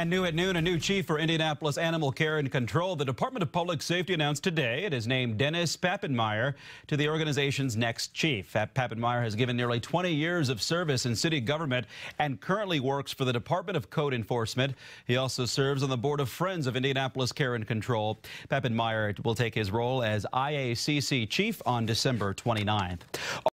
And new at noon, a new chief for Indianapolis Animal Care and Control. The Department of Public Safety announced today it has named Dennis Pappenmeyer to the organization's next chief. Pappenmeyer has given nearly 20 years of service in city government and currently works for the Department of Code Enforcement. He also serves on the board of Friends of Indianapolis Care and Control. Pappenmeyer will take his role as IACC chief on December 29th.